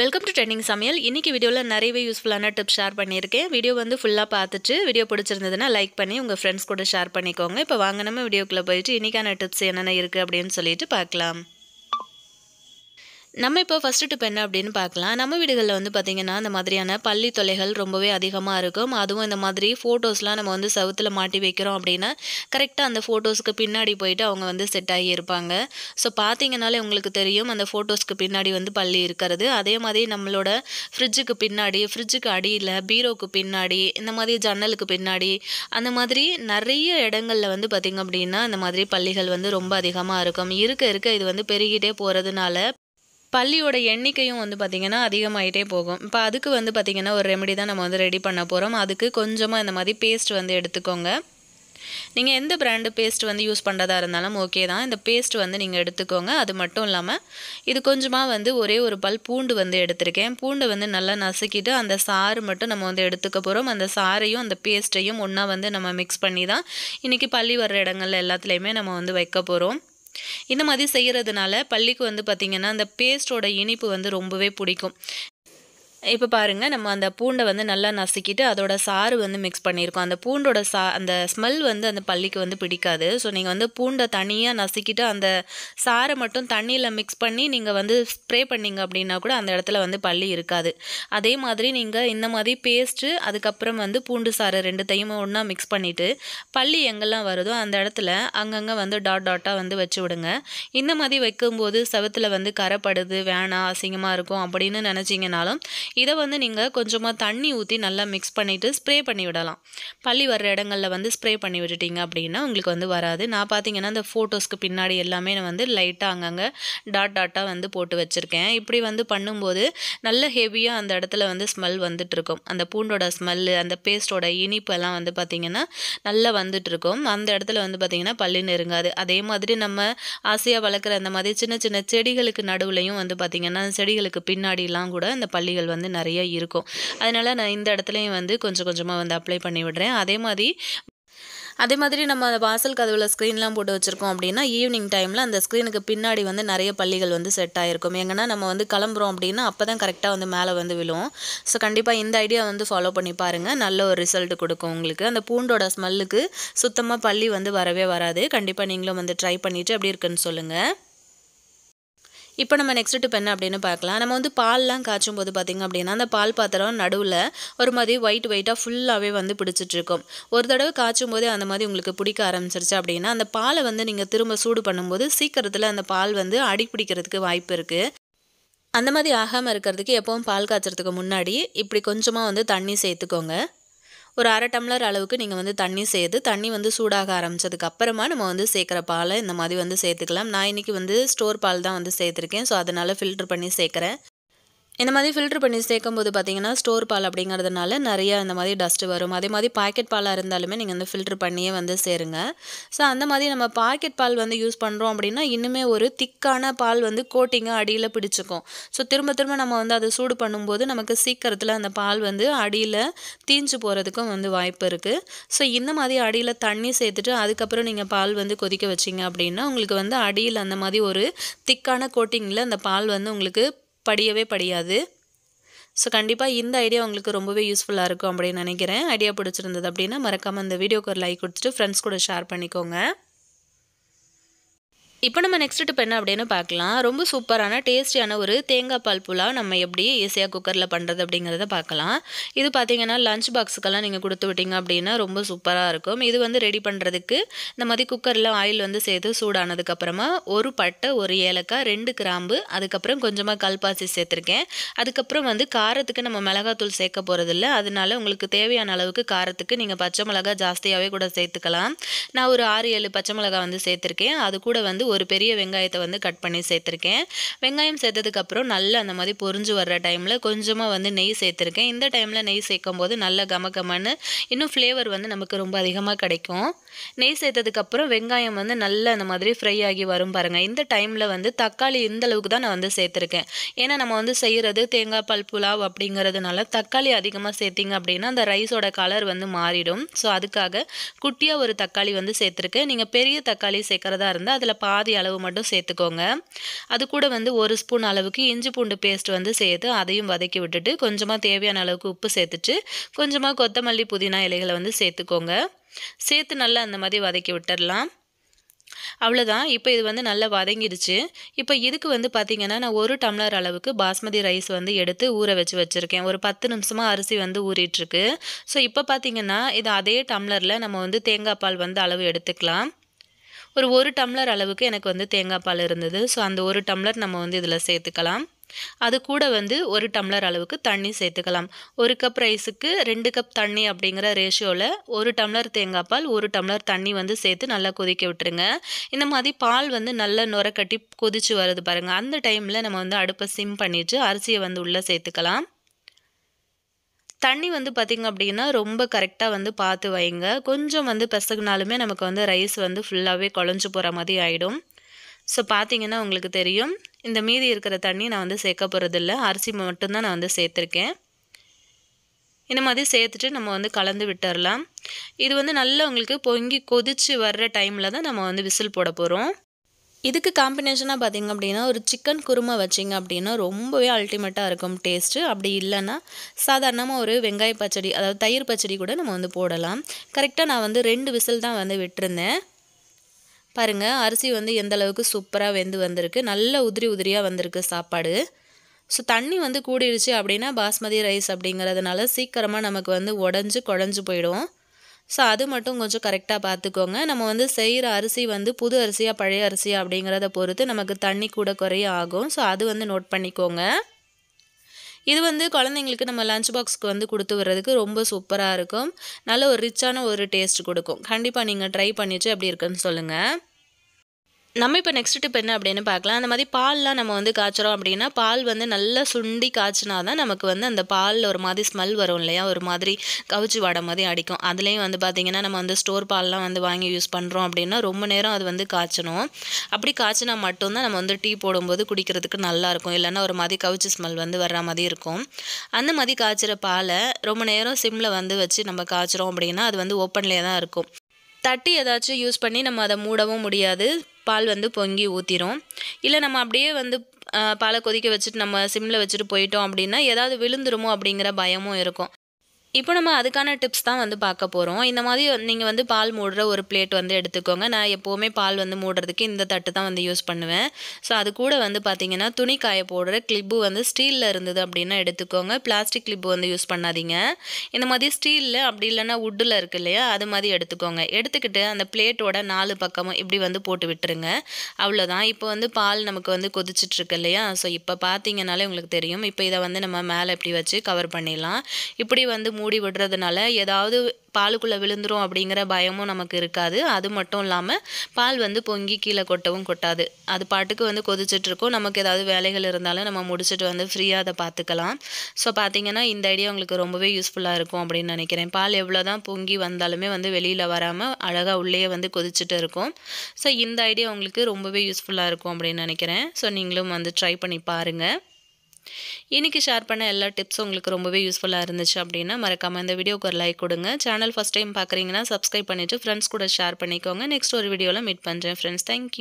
welcome to trending சமையல் இன்னைக்கு வீடியோவில் நிறையவே யூஸ்ஃபுல்லான டிப் ஷேர் பண்ணியிருக்கேன் வீடியோ வந்து ஃபுல்லாக பார்த்துட்டு வீடியோ பிடிச்சிருந்ததுன்னா லைக் பண்ணி உங்கள் ஃப்ரெண்ட்ஸ் கூட ஷேர் பண்ணிக்கோங்க இப்போ வாங்க வீடியோக்குள்ளே போயிட்டு இன்றைக்கான டிப்ஸ் என்னென்ன இருக்குது அப்படின்னு சொல்லிட்டு பார்க்கலாம் நம்ம இப்போ ஃபஸ்ட்டு டிப் என்ன அப்படின்னு பார்க்கலாம் நம்ம வீடுகளில் வந்து பார்த்திங்கன்னா இந்த மாதிரியான பள்ளி தொலைகள் ரொம்பவே அதிகமாக இருக்கும் அதுவும் இந்த மாதிரி ஃபோட்டோஸ்லாம் நம்ம வந்து சவுத்தில் மாட்டி வைக்கிறோம் அப்படின்னா கரெக்டாக அந்த ஃபோட்டோஸ்க்கு பின்னாடி போயிட்டு அவங்க வந்து செட் ஆகி இருப்பாங்க ஸோ பார்த்தீங்கனாலே உங்களுக்கு தெரியும் அந்த ஃபோட்டோஸ்க்கு பின்னாடி வந்து பள்ளி இருக்கிறது அதே மாதிரி நம்மளோட ஃப்ரிட்ஜுக்கு பின்னாடி ஃப்ரிட்ஜுக்கு அடியில் பீரோக்கு பின்னாடி இந்த மாதிரி ஜன்னலுக்கு பின்னாடி அந்த மாதிரி நிறைய இடங்களில் வந்து பார்த்திங்க அப்படின்னா அந்த மாதிரி பள்ளிகள் வந்து ரொம்ப அதிகமாக இருக்கும் இருக்க இருக்க இது வந்து பெருகிட்டே போகிறதுனால பள்ளியோட எண்ணிக்கையும் வந்து பார்த்திங்கன்னா அதிகமாகிட்டே போகும் இப்போ அதுக்கு வந்து பார்த்திங்கன்னா ஒரு ரெமெடி தான் நம்ம வந்து ரெடி பண்ண போகிறோம் அதுக்கு கொஞ்சமாக இந்த மாதிரி பேஸ்ட் வந்து எடுத்துக்கோங்க நீங்கள் எந்த பிராண்டு பேஸ்ட் வந்து யூஸ் பண்ணுறதா இருந்தாலும் ஓகே தான் இந்த பேஸ்ட் வந்து நீங்கள் எடுத்துக்கோங்க அது மட்டும் இல்லாமல் இது கொஞ்சமாக வந்து ஒரே ஒரு பல் பூண்டு வந்து எடுத்திருக்கேன் பூண்டு வந்து நல்லா நசுக்கிட்டு அந்த சாறு மட்டும் நம்ம வந்து எடுத்துக்க போகிறோம் அந்த சாறையும் அந்த பேஸ்ட்டையும் ஒன்றா வந்து நம்ம மிக்ஸ் பண்ணி தான் இன்றைக்கி பள்ளி வர்ற இடங்கள் எல்லாத்துலேயுமே நம்ம வந்து வைக்க போகிறோம் இந்த மாதிரி செய்கிறதுனால பள்ளிக்கு வந்து பார்த்திங்கன்னா அந்த பேஸ்ட்டோட இனிப்பு வந்து ரொம்பவே பிடிக்கும் இப்போ பாருங்கள் நம்ம அந்த பூண்டை வந்து நல்லா நசுக்கிட்டு அதோட சாறு வந்து மிக்ஸ் பண்ணியிருக்கோம் அந்த பூண்டோட சா அந்த ஸ்மெல் வந்து அந்த பள்ளிக்கு வந்து பிடிக்காது ஸோ நீங்கள் வந்து பூண்டை தனியாக நசுக்கிட்டு அந்த சாறை மட்டும் தண்ணியில் மிக்ஸ் பண்ணி நீங்கள் வந்து ஸ்ப்ரே பண்ணிங்க அப்படின்னா கூட அந்த இடத்துல வந்து பள்ளி இருக்காது அதே மாதிரி நீங்கள் இந்த மாதிரி பேஸ்ட்டு அதுக்கப்புறம் வந்து பூண்டு சாறு ரெண்டுத்தையும் ஒன்றா மிக்ஸ் பண்ணிவிட்டு பள்ளி எங்கெல்லாம் வருதோ அந்த இடத்துல அங்கங்கே வந்து டாட் டாட்டாக வந்து வச்சு விடுங்க இந்த மாதிரி வைக்கும்போது செவத்தில் வந்து கரைப்படுது வேணாம் அசிங்கமாக இருக்கும் அப்படின்னு நினச்சிங்கனாலும் இதை வந்து நீங்கள் கொஞ்சமாக தண்ணி ஊற்றி நல்லா மிக்ஸ் பண்ணிவிட்டு ஸ்ப்ரே பண்ணி விடலாம் பள்ளி வர்ற இடங்களில் வந்து ஸ்ப்ரே பண்ணி விட்டுட்டிங்க அப்படின்னா உங்களுக்கு வந்து வராது நான் பார்த்தீங்கன்னா இந்த ஃபோட்டோஸ்க்கு பின்னாடி எல்லாமே நான் வந்து லைட்டாக அங்கங்கே டாட் டாட்டாக வந்து போட்டு வச்சுருக்கேன் இப்படி வந்து பண்ணும்போது நல்ல ஹெவியாக அந்த இடத்துல வந்து ஸ்மெல் வந்துட்டுருக்கும் அந்த பூண்டோட ஸ்மெல்லு அந்த பேஸ்ட்டோட இனிப்பெல்லாம் வந்து பார்த்திங்கன்னா நல்லா வந்துட்டுருக்கும் அந்த இடத்துல வந்து பார்த்திங்கன்னா பள்ளி நெருங்காது அதே மாதிரி நம்ம ஆசையாக வளர்க்குற அந்த மாதிரி சின்ன சின்ன செடிகளுக்கு நடுவுலையும் வந்து பார்த்திங்கன்னா செடிகளுக்கு பின்னாடிலாம் கூட அந்த பள்ளிகள் வந்து வந்து நிறைய இருக்கும் அதனால் நான் இந்த இடத்துலையும் வந்து கொஞ்சம் கொஞ்சமாக வந்து அப்ளை பண்ணி விடுறேன் அதே மாதிரி அதே மாதிரி நம்ம அந்த வாசல் கதவுல ஸ்க்ரீன்லாம் போட்டு வச்சுருக்கோம் அப்படின்னா ஈவினிங் டைமில் அந்த ஸ்க்ரீனுக்கு பின்னாடி வந்து நிறைய பள்ளிகள் வந்து செட் ஆகிருக்கும் எங்கன்னா நம்ம வந்து கிளம்புறோம் அப்படின்னா அப்போ தான் கரெக்டாக வந்து மேலே வந்து விழுவோம் ஸோ கண்டிப்பாக இந்த ஐடியா வந்து ஃபாலோ பண்ணி பாருங்கள் நல்ல ஒரு ரிசல்ட் கொடுக்கும் உங்களுக்கு அந்த பூண்டோட ஸ்மெல்லுக்கு சுத்தமாக பள்ளி வந்து வரவே வராது கண்டிப்பாக நீங்களும் வந்து ட்ரை பண்ணிவிட்டு அப்படி இருக்குன்னு சொல்லுங்கள் இப்போ நம்ம நெக்ஸ்ட் டிப் என்ன அப்படின்னு பார்க்கலாம் நம்ம வந்து பால்லாம் காய்ச்சும் போது பார்த்திங்க அப்படின்னா அந்த பால் பாத்திரம் நடுவில் ஒரு மாதிரி ஒயிட் ஒயிட்டாக ஃபுல்லாகவே வந்து பிடிச்சிட்ருக்கும் ஒரு தடவை காய்ச்சும் போதே அந்த மாதிரி உங்களுக்கு பிடிக்க ஆரம்பிச்சிருச்சு அப்படின்னா அந்த பாலை வந்து நீங்கள் திரும்ப சூடு பண்ணும்போது சீக்கிரத்தில் அந்த பால் வந்து அடி பிடிக்கிறதுக்கு வாய்ப்பு இருக்குது அந்த மாதிரி ஆகாமல் இருக்கிறதுக்கு எப்பவும் பால் காய்ச்சறதுக்கு முன்னாடி இப்படி கொஞ்சமாக வந்து தண்ணி சேர்த்துக்கோங்க ஒரு அரை டம்ளர் அளவுக்கு நீங்கள் வந்து தண்ணி சேர்த்து தண்ணி வந்து சூடாக ஆரம்பித்ததுக்கு அப்புறமா நம்ம வந்து சேர்க்குற பாலை இந்த மாதிரி வந்து சேர்த்துக்கலாம் நான் இன்றைக்கி வந்து ஸ்டோர் பால் தான் வந்து சேர்த்துருக்கேன் ஸோ அதனால் ஃபில்ட்ரு பண்ணி சேர்க்குறேன் இந்த மாதிரி ஃபில்ட்ரு பண்ணி சேர்க்கும் போது பார்த்தீங்கன்னா ஸ்டோர் பால் அப்படிங்கிறதுனால நிறைய இந்த மாதிரி டஸ்ட்டு வரும் அதே மாதிரி பாக்கெட் பாலாக இருந்தாலுமே நீங்கள் வந்து ஃபில்ட்ரு பண்ணியே வந்து சேருங்க ஸோ அந்த மாதிரி நம்ம பாக்கெட் பால் வந்து யூஸ் பண்ணுறோம் அப்படின்னா இன்னுமே ஒரு திக்கான பால் வந்து கோட்டிங்காக அடியில் பிடிச்சிக்கும் ஸோ திரும்ப திரும்ப நம்ம வந்து அதை சூடு பண்ணும்போது நமக்கு சீக்கிரத்தில் அந்த பால் வந்து அடியில் தீஞ்சு போகிறதுக்கும் வந்து வாய்ப்பு இருக்குது ஸோ இந்த மாதிரி அடியில் தண்ணி சேர்த்துட்டு அதுக்கப்புறம் நீங்கள் பால் வந்து கொதிக்க வச்சிங்க அப்படின்னா உங்களுக்கு வந்து அடியில் அந்த மாதிரி ஒரு திக்கான கோட்டிங்கில் அந்த பால் வந்து உங்களுக்கு படியவே படியாது ஸோ கண்டிப்பாக இந்த ஐடியா உங்களுக்கு ரொம்பவே யூஸ்ஃபுல்லாக இருக்கும் அப்படின்னு நினைக்கிறேன் ஐடியா பிடிச்சிருந்தது அப்படின்னா மறக்காமல் இந்த வீடியோக்கு ஒரு லைக் கொடுத்துட்டு ஃப்ரெண்ட்ஸ் கூட ஷேர் பண்ணிக்கோங்க இப்போ நம்ம நெக்ஸ்ட் டிப் என்ன அப்படின்னு பார்க்கலாம் ரொம்ப சூப்பரான டேஸ்டியான ஒரு தேங்காய் பால் புலாவ் நம்ம எப்படி ஈஸியாக குக்கரில் பண்ணுறது அப்படிங்கிறத பார்க்கலாம் இது பார்த்தீங்கன்னா லஞ்ச் பாக்ஸுக்கெல்லாம் நீங்கள் கொடுத்து விட்டீங்க அப்படின்னா ரொம்ப சூப்பராக இருக்கும் இது வந்து ரெடி பண்ணுறதுக்கு இந்த மாதிரி குக்கரில் ஆயில் வந்து சேர்த்து சூடானதுக்கப்புறமா ஒரு பட்டை ஒரு ஏலக்காய் ரெண்டு கிராம்பு அதுக்கப்புறம் கொஞ்சமாக கல்பாசி சேர்த்துருக்கேன் அதுக்கப்புறம் வந்து காரத்துக்கு நம்ம மிளகாத்தூள் சேர்க்க போகிறதில்ல அதனால உங்களுக்கு தேவையான அளவுக்கு காரத்துக்கு நீங்கள் பச்சை மிளகா ஜாஸ்தியாகவே கூட சேர்த்துக்கலாம் நான் ஒரு ஆறு ஏழு பச்சை மிளகா வந்து சேர்த்துருக்கேன் அது கூட வந்து ஒரு பெரிய வெங்காயத்தை வந்து கட் பண்ணி சேர்த்துருக்கேன் வெங்காயம் சேர்த்ததுக்கப்புறம் நல்லா அந்த மாதிரி பொறிஞ்சு வர்ற டைமில் கொஞ்சமாக வந்து நெய் சேர்த்துருக்கேன் இந்த டைமில் நெய் சேர்க்கும் போது நல்லா கமகமன்னு இன்னும் ஃப்ளேவர் வந்து நமக்கு ரொம்ப அதிகமாக கிடைக்கும் நெய் சேர்த்ததுக்கப்புறம் வெங்காயம் வந்து நல்லா அந்த மாதிரி ஃப்ரை ஆகி வரும் பாருங்கள் இந்த டைமில் வந்து தக்காளி இந்த அளவுக்கு தான் நான் வந்து சேர்த்துருக்கேன் ஏன்னா நம்ம வந்து செய்கிறது தேங்காய் பால் புலாவ் அப்படிங்கிறதுனால தக்காளி அதிகமாக சேர்த்திங்க அப்படின்னா அந்த ரைஸோட கலர் வந்து மாறிடும் ஸோ அதுக்காக குட்டியாக ஒரு தக்காளி வந்து சேர்த்துருக்கேன் நீங்கள் பெரிய தக்காளி சேர்க்குறதா இருந்தால் அதில் பாதி பாதி அளவு மட்டும் சேர்த்துக்கோங்க அது கூட வந்து ஒரு ஸ்பூன் அளவுக்கு இஞ்சி பூண்டு பேஸ்ட் வந்து சேர்த்து அதையும் வதக்கி விட்டுட்டு கொஞ்சமாக தேவையான அளவுக்கு உப்பு சேர்த்துட்டு கொஞ்சமாக கொத்தமல்லி புதினா இலைகளை வந்து சேர்த்துக்கோங்க சேர்த்து நல்லா அந்த மாதிரி வதக்கி விட்டுடலாம் அவ்வளோதான் இப்போ இது வந்து நல்லா வதங்கிடுச்சு இப்போ இதுக்கு வந்து பார்த்திங்கன்னா நான் ஒரு டம்ளர் அளவுக்கு பாஸ்மதி ரைஸ் வந்து எடுத்து ஊற வச்சு வச்சுருக்கேன் ஒரு பத்து நிமிஷமாக அரிசி வந்து ஊறிட்டுருக்கு ஸோ இப்போ பார்த்திங்கன்னா இது அதே டம்ளரில் நம்ம வந்து தேங்காய் பால் வந்து அளவு எடுத்துக்கலாம் ஒரு ஒரு டம்ளர் அளவுக்கு எனக்கு வந்து தேங்காய் பால் இருந்தது ஸோ அந்த ஒரு டம்ளர் நம்ம வந்து இதில் சேர்த்துக்கலாம் அது கூட வந்து ஒரு டம்ளர் அளவுக்கு தண்ணி சேர்த்துக்கலாம் ஒரு கப் ரைஸுக்கு ரெண்டு கப் தண்ணி அப்படிங்கிற ரேஷியோவில் ஒரு டம்ளர் தேங்காய் பால் ஒரு டம்ளர் தண்ணி வந்து சேர்த்து நல்லா கொதிக்க விட்டுருங்க இந்த மாதிரி பால் வந்து நல்லா நுரக்கட்டி கொதித்து வருது பாருங்கள் அந்த டைமில் நம்ம வந்து அடுப்பை சிம் பண்ணிவிட்டு அரிசியை வந்து உள்ளே சேர்த்துக்கலாம் தண்ணி வந்து பார்த்திங்க அப்படின்னா ரொம்ப கரெக்டாக வந்து பார்த்து வைங்க கொஞ்சம் வந்து பிசகுனாலுமே நமக்கு வந்து ரைஸ் வந்து ஃபுல்லாகவே குழஞ்சி போகிற மாதிரி ஆகிடும் ஸோ பார்த்தீங்கன்னா உங்களுக்கு தெரியும் இந்த மீதி இருக்கிற தண்ணி நான் வந்து சேர்க்க போகிறதில்ல அரிசி மட்டும்தான் நான் வந்து சேர்த்துருக்கேன் இந்த மாதிரி சேர்த்துட்டு நம்ம வந்து கலந்து விட்டுடலாம் இது வந்து நல்லா உங்களுக்கு பொங்கி கொதித்து வர்ற டைமில் தான் நம்ம வந்து விசில் போட போகிறோம் இதுக்கு காம்பினேஷனாக பார்த்திங்க அப்படின்னா ஒரு சிக்கன் குருமா வச்சிங்க அப்படின்னா ரொம்பவே அல்டிமேட்டாக இருக்கும் டேஸ்ட்டு அப்படி இல்லைன்னா சாதாரணமாக ஒரு வெங்காய பச்சடி அதாவது தயிர் பச்சடி கூட நம்ம வந்து போடலாம் கரெக்டாக நான் வந்து ரெண்டு விசில் தான் வந்து விட்டுருந்தேன் பாருங்கள் அரிசி வந்து எந்த அளவுக்கு சூப்பராக வெந்து வந்திருக்கு நல்ல உதிரி உதிரியாக வந்திருக்கு சாப்பாடு ஸோ தண்ணி வந்து கூடிடுச்சு அப்படின்னா பாஸ்மதி ரைஸ் அப்படிங்கிறதுனால சீக்கிரமாக நமக்கு வந்து உடஞ்சி குழஞ்சி போயிடும் ஸோ அது மட்டும் கொஞ்சம் கரெக்டாக பார்த்துக்கோங்க நம்ம வந்து செய்கிற அரிசி வந்து புது அரிசியாக பழைய அரிசியாக அப்படிங்கிறத பொறுத்து நமக்கு தண்ணி கூட குறைய ஆகும் ஸோ அது வந்து நோட் பண்ணிக்கோங்க இது வந்து குழந்தைங்களுக்கு நம்ம லஞ்ச் பாக்ஸ்க்கு வந்து கொடுத்து விடுறதுக்கு ரொம்ப சூப்பராக இருக்கும் நல்ல ஒரு ரிச்சான ஒரு டேஸ்ட் கொடுக்கும் கண்டிப்பாக நீங்கள் ட்ரை பண்ணிவிட்டு எப்படி இருக்குன்னு சொல்லுங்கள் நம்ம இப்போ நெக்ஸ்ட் டிப் என்ன அப்படின்னு பார்க்கலாம் அந்த மாதிரி பால்லாம் நம்ம வந்து காய்ச்சுறோம் அப்படின்னா பால் வந்து நல்லா சுண்டி காய்ச்சினா தான் நமக்கு வந்து அந்த பாலில் ஒரு மாதிரி ஸ்மெல் வரும் இல்லையா ஒரு மாதிரி கவுச்சி வடை மாதிரி அடிக்கும் அதுலேயும் வந்து பார்த்திங்கன்னா நம்ம வந்து ஸ்டோர் பால்லாம் வந்து வாங்கி யூஸ் பண்ணுறோம் அப்படின்னா ரொம்ப நேரம் அது வந்து காய்ச்சணும் அப்படி காய்ச்சினா மட்டும்தான் நம்ம வந்து டீ போடும்போது குடிக்கிறதுக்கு நல்லாயிருக்கும் இல்லைன்னா ஒரு மாதிரி கவுச்சி ஸ்மெல் வந்து வர்ற மாதிரி இருக்கும் அந்த மாதிரி காய்ச்சிற பாலை ரொம்ப நேரம் சிம்மில் வந்து வச்சு நம்ம காய்ச்சிறோம் அப்படின்னா அது வந்து ஓப்பன்லேயே தான் இருக்கும் தட்டி ஏதாச்சும் யூஸ் பண்ணி நம்ம அதை மூடவும் முடியாது பால் வந்து பொங்கி ஊற்றிடும் இல்லை நம்ம அப்படியே வந்து பாலை கொதிக்க வச்சுட்டு நம்ம சிம்மில் வச்சுட்டு போயிட்டோம் அப்படின்னா ஏதாவது விழுந்துருமோ அப்படிங்கிற பயமும் இருக்கும் இப்போ நம்ம அதுக்கான டிப்ஸ் தான் வந்து பார்க்க போகிறோம் இந்த மாதிரி நீங்கள் வந்து பால் மூடுற ஒரு பிளேட் வந்து எடுத்துக்கோங்க நான் எப்போவுமே பால் வந்து மூடுறதுக்கு இந்த தட்டு தான் வந்து யூஸ் பண்ணுவேன் ஸோ அது கூட வந்து பார்த்திங்கன்னா துணி காய போடுற கிளிப்பு வந்து ஸ்டீலில் இருந்தது அப்படின்னா எடுத்துக்கோங்க பிளாஸ்டிக் கிளிப்பு வந்து யூஸ் பண்ணாதீங்க இந்த மாதிரி ஸ்டீலில் அப்படி இல்லைன்னா உட்டில் இருக்கு இல்லையா அது மாதிரி எடுத்துக்கோங்க எடுத்துக்கிட்டு அந்த பிளேட்டோட நாலு பக்கமும் இப்படி வந்து போட்டு விட்டுருங்க அவ்வளோதான் இப்போ வந்து பால் நமக்கு வந்து கொதிச்சிட்ருக்கு இல்லையா ஸோ இப்போ பார்த்தீங்கனாலே உங்களுக்கு தெரியும் இப்போ இதை வந்து நம்ம மேலே இப்படி வச்சு கவர் பண்ணிடலாம் இப்படி வந்து மூடி விடுறதுனால ஏதாவது பாலுக்குள்ளே விழுந்துரும் அப்படிங்கிற பயமும் நமக்கு இருக்காது அது மட்டும் இல்லாமல் பால் வந்து பொங்கி கீழே கொட்டவும் கொட்டாது அது பாட்டுக்கு வந்து கொதிச்சிட்ருக்கோம் நமக்கு ஏதாவது வேலைகள் இருந்தாலும் நம்ம முடிச்சுட்டு வந்து ஃப்ரீயாக அதை பார்த்துக்கலாம் ஸோ பார்த்திங்கன்னா இந்த ஐடியா உங்களுக்கு ரொம்பவே யூஸ்ஃபுல்லாக இருக்கும் அப்படின்னு நினைக்கிறேன் பால் எவ்வளோ தான் பொங்கி வந்தாலுமே வந்து வெளியில் வராமல் அழகாக உள்ளே வந்து கொதிச்சுட்டு இருக்கும் ஸோ இந்த ஐடியா உங்களுக்கு ரொம்பவே யூஸ்ஃபுல்லாக இருக்கும் அப்படின்னு நினைக்கிறேன் ஸோ நீங்களும் வந்து ட்ரை பண்ணி பாருங்கள் இன்றைக்கி ஷேர் பண்ண எல்லா டிப்ஸும் உங்களுக்கு ரொம்பவே யூஸ்ஃபுல்லாக இருந்துச்சு அப்படின்னா மறக்காமல் இந்த வீடியோக்கு ஒரு லைக் கொடுங்க சேனல் ஃபஸ்ட் டைம் பார்க்குறீங்கன்னா சப்ஸ்கிரைப் பண்ணிவிட்டு ஃப்ரெண்ட்ஸ் கூட ஷேர் பண்ணிக்கோங்க நெக்ஸ்ட் ஒரு வீடியோவில் மீட் பண்ணுறேன் ஃப்ரெண்ட்ஸ் தேங்க்யூ